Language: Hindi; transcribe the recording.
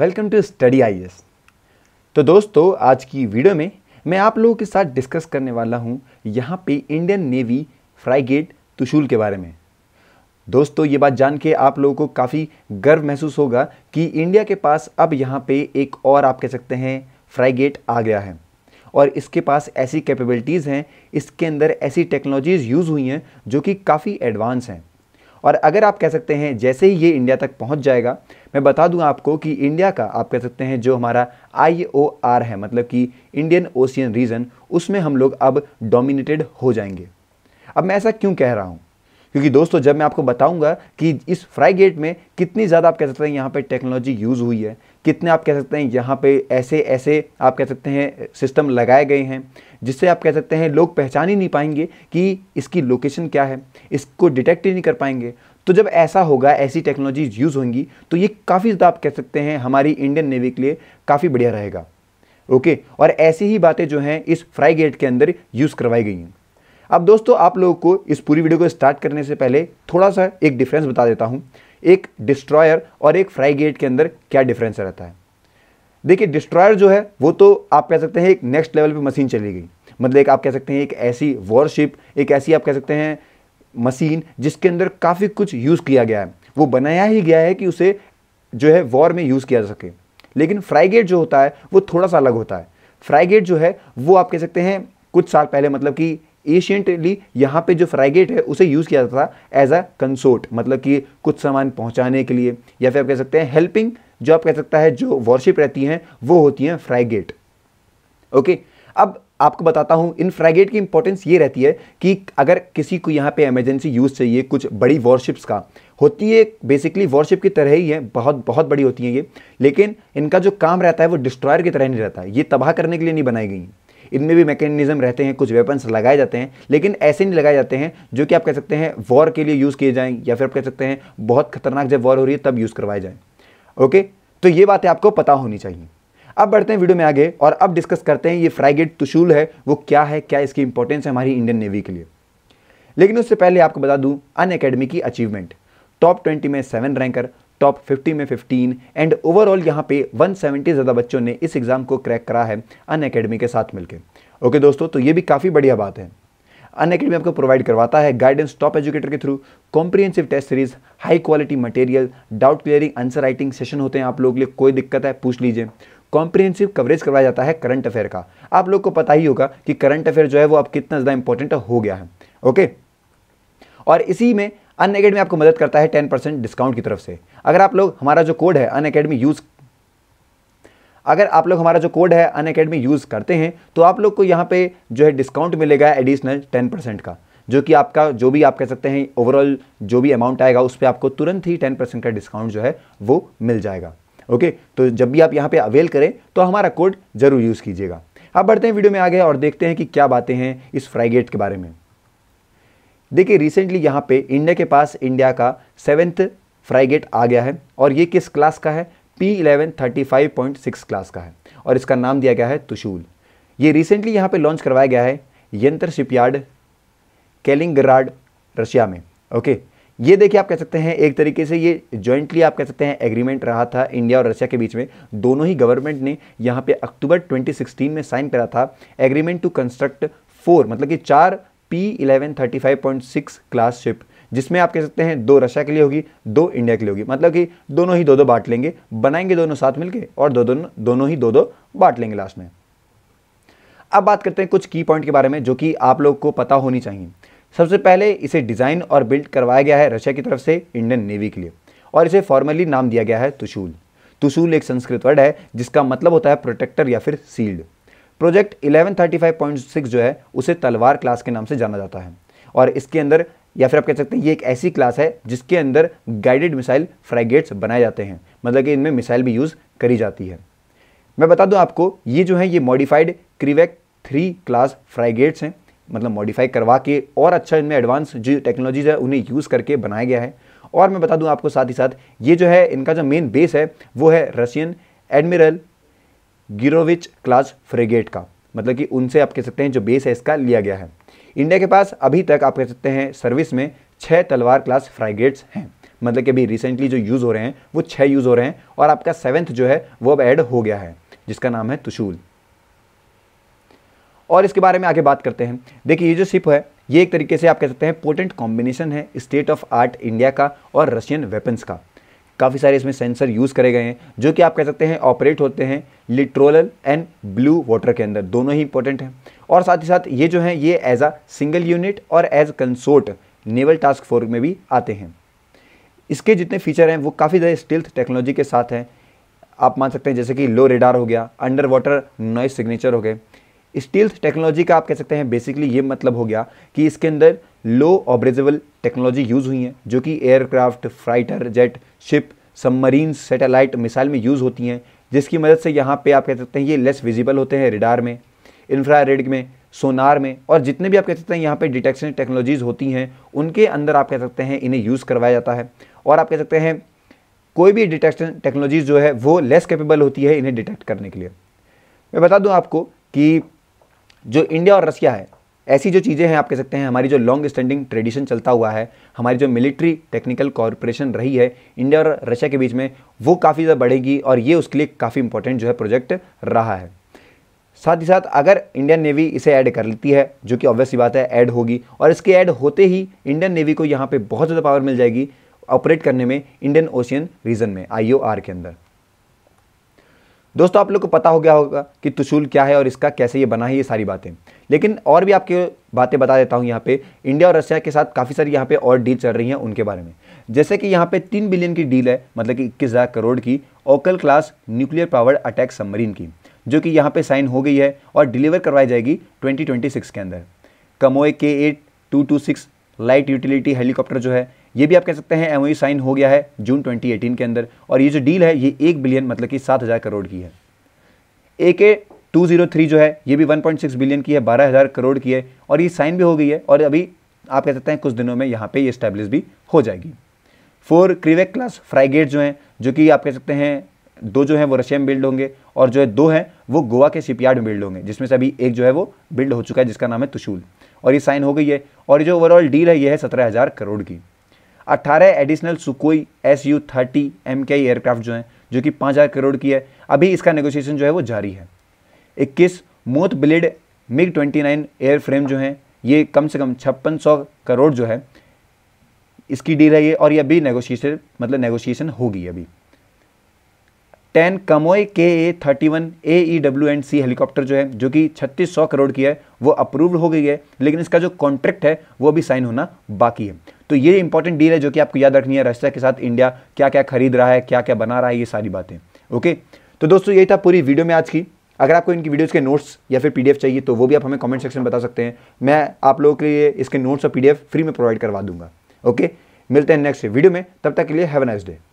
वेलकम टू स्टडी आई तो दोस्तों आज की वीडियो में मैं आप लोगों के साथ डिस्कस करने वाला हूँ यहाँ पे इंडियन नेवी फ्राइगेट तुशूल के बारे में दोस्तों ये बात जान के आप लोगों को काफ़ी गर्व महसूस होगा कि इंडिया के पास अब यहाँ पे एक और आप कह सकते हैं फ्राइगेट आ गया है और इसके पास ऐसी कैपेबिलिटीज़ हैं इसके अंदर ऐसी टेक्नोलॉजीज़ यूज़ हुई हैं जो कि काफ़ी एडवांस हैं और अगर आप कह सकते हैं जैसे ही ये इंडिया तक पहुंच जाएगा मैं बता दूं आपको कि इंडिया का आप कह सकते हैं जो हमारा आई है मतलब कि इंडियन ओशियन रीजन उसमें हम लोग अब डोमिनेटेड हो जाएंगे अब मैं ऐसा क्यों कह रहा हूँ क्योंकि दोस्तों जब मैं आपको बताऊंगा कि इस गेट में कितनी ज़्यादा आप कह सकते हैं यहाँ पे टेक्नोलॉजी यूज़ हुई है कितने आप कह सकते हैं यहाँ पे ऐसे ऐसे आप कह सकते हैं सिस्टम लगाए गए हैं जिससे आप कह सकते हैं लोग पहचान ही नहीं पाएंगे कि इसकी लोकेशन क्या है इसको डिटेक्ट ही नहीं कर पाएंगे तो जब ऐसा होगा ऐसी टेक्नोलॉजीज यूज़ होंगी तो ये काफ़ी ज़्यादा आप कह सकते हैं हमारी इंडियन नेवी के लिए काफ़ी बढ़िया रहेगा ओके और ऐसी ही बातें जो हैं इस फ्राई गेट के अंदर यूज़ करवाई गई हैं अब दोस्तों आप लोगों को इस पूरी वीडियो को स्टार्ट करने से पहले थोड़ा सा एक डिफरेंस बता देता हूँ एक डिस्ट्रॉयर और एक गेट के अंदर क्या डिफरेंस रहता है देखिए डिस्ट्रॉयर जो है वो तो आप कह सकते हैं एक नेक्स्ट लेवल पे मशीन चली गई मतलब एक आप कह सकते हैं एक ऐसी वॉरशिप एक ऐसी आप कह सकते हैं मशीन जिसके अंदर काफ़ी कुछ यूज़ किया गया है वो बनाया ही गया है कि उसे जो है वॉर में यूज़ किया जा सके लेकिन गेट जो होता है वो थोड़ा सा अलग होता है गेट जो है वो आप कह सकते हैं कुछ साल पहले मतलब कि एशियंटली यहाँ पे जो फ्राइगेट है उसे यूज़ किया जाता था एज अ कंसोर्ट मतलब कि कुछ सामान पहुँचाने के लिए या फिर आप कह सकते हैं हेल्पिंग जो आप कह सकता है जो वॉरशिप रहती हैं वो होती हैं फ्राइगेट ओके अब आपको बताता हूँ इन फ्राइगेट की इंपॉर्टेंस ये रहती है कि अगर किसी को यहाँ पे एमरजेंसी यूज़ चाहिए कुछ बड़ी वॉरशिप्स का होती है बेसिकली वॉरशिप की तरह ही है बहुत बहुत बड़ी होती है ये लेकिन इनका जो काम रहता है वो डिस्ट्रॉयर की तरह नहीं रहता ये तबाह करने के लिए नहीं बनाई गई इनमें भी मैकेनिज्म रहते हैं कुछ वेपन्स लगाए जाते हैं लेकिन ऐसे नहीं लगाए जाते हैं जो कि आप कह सकते हैं वॉर के लिए यूज़ किए जाएँ या फिर आप कह सकते हैं बहुत खतरनाक जब वॉर हो रही है तब यूज़ करवाए जाएँ ओके तो ये बातें आपको पता होनी चाहिए अब बढ़ते हैं वीडियो में आगे और अब डिस्कस करते हैं ये फ्राइगेट तुशूल है वो क्या है क्या इसकी इंपॉर्टेंस है हमारी इंडियन नेवी के लिए लेकिन उससे पहले आपको बता दूं अन अकेडमी की अचीवमेंट टॉप 20 में सेवन रैंकर टॉप 50 में 15 एंड ओवरऑल यहाँ पे 170 सेवेंटी ज़्यादा बच्चों ने इस एग्ज़ाम को क्रैक करा है अन अकेडमी के साथ मिलकर ओके दोस्तों तो ये भी काफ़ी बढ़िया बात है अन अकेडमी आपको प्रोवाइड करवाता है गाइडेंस टॉप एजुकेटर के through comprehensive test series high quality material doubt clearing answer writing session होते हैं आप लोगों के लिए कोई दिक्कत है पूछ लीजिए कॉम्प्रिहेंसिव कवरेज करवाया जाता है करंट अफेयर का आप लोग को पता ही होगा कि करंट अफेयर जो है वो अब कितना ज़्यादा इंपॉर्टेंट हो गया है ओके और इसी में अन अकेडमी आपको मदद करता है टेन परसेंट डिस्काउंट की तरफ से अगर आप लोग हमारा जो कोड है अन अकेडमी यूज़ अगर आप लोग हमारा जो कोड है अन अकेडमी यूज़ करते हैं तो आप लोग को यहाँ पे जो है डिस्काउंट मिलेगा एडिशनल टेन परसेंट का जो कि आपका जो भी आप कह सकते हैं ओवरऑल जो भी अमाउंट आएगा उस पर आपको तुरंत ही टेन परसेंट का डिस्काउंट जो है वो मिल जाएगा ओके तो जब भी आप यहाँ पे अवेल करें तो हमारा कोड ज़रूर यूज़ कीजिएगा अब बढ़ते हैं वीडियो में आगे और देखते हैं कि क्या बातें हैं इस फ्राइगेट के बारे में देखिए रिसेंटली यहाँ पे इंडिया के पास इंडिया का सेवेंथ फ्राइगेट आ गया है और ये किस क्लास का है P eleven thirty five point six class का है और इसका नाम दिया गया है तुशूल ये रिसेंटली यहाँ पे लॉन्च करवाया गया है यंत्र शिपयार्ड कैलिंग रशिया में ओके ये देखिए आप कह सकते हैं एक तरीके से ये जॉइंटली आप कह सकते हैं एग्रीमेंट रहा था इंडिया और रशिया के बीच में दोनों ही गवर्नमेंट ने यहाँ पे अक्टूबर 2016 में साइन करा था एग्रीमेंट टू कंस्ट्रक्ट फोर मतलब कि चार P eleven thirty five point six class ship जिसमें आप कह सकते हैं दो रशिया के लिए होगी दो इंडिया के लिए होगी मतलब कि दोनों ही दो दो बांट लेंगे बनाएंगे दोनों साथ मिलके और दो दोनों दोनों ही दो दो बांट लेंगे लास्ट में अब बात करते हैं कुछ की पॉइंट के बारे में जो कि आप लोग को पता होनी चाहिए सबसे पहले इसे डिज़ाइन और बिल्ड करवाया गया है रशिया की तरफ से इंडियन नेवी के लिए और इसे फॉर्मली नाम दिया गया है तुशूल तुशूल एक संस्कृत वर्ड है जिसका मतलब होता है प्रोटेक्टर या फिर सील्ड प्रोजेक्ट 1135.6 जो है उसे तलवार क्लास के नाम से जाना जाता है और इसके अंदर या फिर आप कह सकते हैं ये एक ऐसी क्लास है जिसके अंदर गाइडेड मिसाइल फ्रैगेट्स बनाए जाते हैं मतलब कि इनमें मिसाइल भी यूज़ करी जाती है मैं बता दूं आपको ये जो है ये modified Krivak three class frigates हैं मतलब मॉडिफाई करवा के और अच्छा इनमें एडवांस जो टेक्नोलॉजीज है उन्हें यूज़ करके बनाया गया है और मैं बता दूं आपको साथ ही साथ ये जो है इनका जो मेन बेस है वो है Russian admiral Grigorovich class frigate का मतलब कि उनसे आप कह सकते हैं जो बेस है इसका लिया गया है इंडिया के पास अभी तक आप कह सकते हैं सर्विस में छः तलवार क्लास फ्राइगेट्स हैं मतलब कि अभी रिसेंटली जो यूज़ हो रहे हैं वो छः यूज़ हो रहे हैं और आपका सेवन्थ जो है वो अब ऐड हो गया है जिसका नाम है तुशूल और इसके बारे में आगे बात करते हैं देखिए ये जो शिप है ये एक तरीके से आप कह सकते हैं पोटेंट कॉम्बिनेशन है स्टेट ऑफ आर्ट इंडिया का और रशियन वेपन्स का काफ़ी सारे इसमें सेंसर यूज़ करे गए हैं जो कि आप कह सकते हैं ऑपरेट होते हैं लिट्रोलल एंड ब्लू वाटर के अंदर दोनों ही इंपॉर्टेंट हैं और साथ ही साथ ये जो हैं ये एज अ सिंगल यूनिट और as consort naval task force में भी आते हैं इसके जितने फीचर हैं वो काफ़ी ज़्यादा स्टिल्थ टेक्नोलॉजी के साथ हैं आप मान सकते हैं जैसे कि लो रेडार हो गया अंडर वाटर नॉइस सिग्नेचर हो गए स्टील्थ टेक्नोलॉजी का आप कह सकते हैं बेसिकली ये मतलब हो गया कि इसके अंदर लो ऑब्रेजेबल टेक्नोलॉजी यूज़ हुई है जो कि aircraft fighter jet ship submarine satellite missile में यूज़ होती हैं जिसकी मदद से यहाँ पे आप कह सकते हैं ये लेस विजिबल होते हैं रिडार में इंफ्रारेड में सोनार में और जितने भी आप कह सकते हैं यहाँ पे डिटेक्शन टेक्नोलॉजीज़ होती हैं उनके अंदर आप कह सकते हैं इन्हें यूज़ करवाया जाता है और आप कह सकते हैं कोई भी डिटेक्शन टेक्नोलॉजीज़ जो है वो लेस कैपेबल होती है इन्हें डिटेक्ट करने के लिए मैं बता दूँ आपको कि जो इंडिया और रसिया है ऐसी जो चीज़ें हैं आप कह सकते हैं हमारी जो लॉन्ग स्टैंडिंग ट्रेडिशन चलता हुआ है हमारी जो मिलिट्री टेक्निकल कॉरपोरेशन रही है इंडिया और रशिया के बीच में वो काफ़ी ज़्यादा बढ़ेगी और ये उसके लिए काफ़ी इंपॉर्टेंट जो है प्रोजेक्ट रहा है साथ ही साथ अगर इंडियन नेवी इसे ऐड कर लेती है जो कि ऑब्वियसली बात है ऐड होगी और इसके ऐड होते ही इंडियन नेवी को यहाँ पर बहुत ज़्यादा पावर मिल जाएगी ऑपरेट करने में इंडियन ओशियन रीजन में आई के अंदर दोस्तों आप लोग को पता हो गया होगा कि तुसूल क्या है और इसका कैसे ये बना है ये सारी बातें लेकिन और भी आपके बातें बता देता हूँ यहाँ पे इंडिया और रशिया के साथ काफ़ी सारी यहाँ पे और डील चल रही हैं उनके बारे में जैसे कि यहाँ पे तीन बिलियन की डील है मतलब कि इक्कीस हज़ार करोड़ की Akula class nuclear power attack submarine की जो कि यहाँ पर साइन हो गई है और डिलीवर करवाई जाएगी ट्वेंटी के अंदर Kamov K eight two two six light utility helicopter जो है ये भी आप कह सकते हैं एम e साइन हो गया है जून 2018 के अंदर और ये जो डील है ये एक बिलियन मतलब कि सात हज़ार करोड़ की है ए के टू जीरो थ्री जो है ये भी वन पॉइंट सिक्स बिलियन की है बारह हज़ार करोड़ की है और ये साइन भी हो गई है और अभी आप कह सकते हैं कुछ दिनों में यहाँ पर ये स्टैब्लिश भी हो जाएगी फोर क्रिवेक क्लास फ्राइगेट जो हैं जो कि आप कह सकते हैं दो जो है वो रशिया में बिल्ड होंगे और जो है दो हैं वो गोवा के शिपयार्ड में बिल्ड होंगे जिसमें से अभी एक जो है वो बिल्ड हो चुका है जिसका नाम है तुशूल और ये साइन हो गई है और ये जो ओवरऑल डील है ये है सत्रह हज़ार करोड़ की अट्ठारह additional Sukhoi S U thirty M K aircraft जो हैं जो कि पांच हज़ार करोड़ की है अभी इसका नेगोशिएशन जो है वो जारी है इक्कीस mothballed MiG twenty nine air frame जो हैं ये कम से कम छप्पन सौ करोड़ जो है इसकी डील है ये और ये अभी नेगोशिएशन मतलब नेगोशिएशन होगी अभी ten Kamov K A thirty one A E W and C helicopter जो है जो कि छत्तीस सौ करोड़ की है वो अप्रूव्ड हो गई है लेकिन इसका जो कॉन्ट्रैक्ट है वो अभी साइन होना बाकी है तो ये इंपॉर्टेंट डील है जो कि आपको याद रखनी है रशिया के साथ इंडिया क्या क्या खरीद रहा है क्या क्या बना रहा है ये सारी बातें ओके तो दोस्तों यही था पूरी वीडियो में आज की अगर आपको इनकी वीडियोस के नोट्स या फिर पीडीएफ चाहिए तो वो भी आप हमें कमेंट सेक्शन में बता सकते हैं मैं आप लोगों के लिए इसके नोट्स और पीडीएफ फ्री में प्रोवाइड करवा दूंगा ओके मिलते हैं नेक्स्ट वीडियो में तब तक के लिए हैव अ नाइस डे